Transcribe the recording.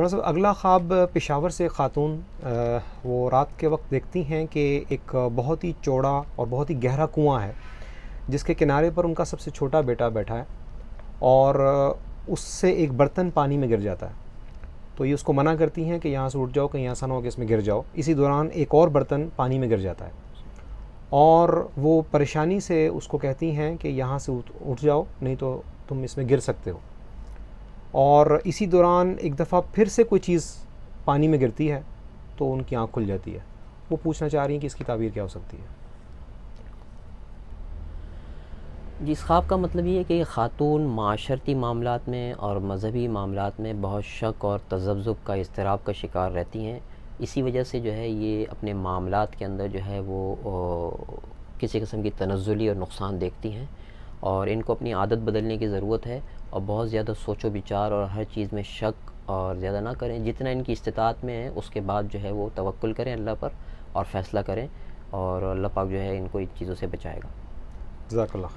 मौलाना साहब अगला ख्वाब पेशावर से ख़ातून वो रात के वक्त देखती हैं कि एक बहुत ही चौड़ा और बहुत ही गहरा कुआं है जिसके किनारे पर उनका सबसे छोटा बेटा बैठा है और उससे एक बर्तन पानी में गिर जाता है तो ये उसको मना करती हैं कि यहाँ से उठ जाओ कहीं ऐसा ना हो कि इसमें गिर जाओ इसी दौरान एक और बर्तन पानी में गिर जाता है और वो परेशानी से उसको कहती हैं कि यहाँ से उठ जाओ नहीं तो तुम इसमें गिर सकते हो और इसी दौरान एक दफ़ा फिर से कोई चीज़ पानी में गिरती है तो उनकी आँख खुल जाती है वो पूछना चाह रही हैं कि इसकी ताबीर क्या हो सकती है जी इस ख्वाब का मतलब ये है कि ख़ातून माशरती मामला में और मजहबी मामला में बहुत शक और तजब्ज़ुब का इसतराब का शिकार रहती हैं इसी वजह से जो है ये अपने मामला के अंदर जो है वो किसी किस्म की तनजुली और नुकसान देखती हैं और इनको अपनी आदत बदलने की ज़रूरत है और बहुत ज़्यादा सोचो विचार और हर चीज़ में शक और ज़्यादा ना करें जितना इनकी इस्तात में है उसके बाद जो है वो तवक्ल करें अल्लाह पर और फ़ैसला करें और अल्लाह पाक जो है इनको इन चीज़ों से बचाएगा जजाकल्ला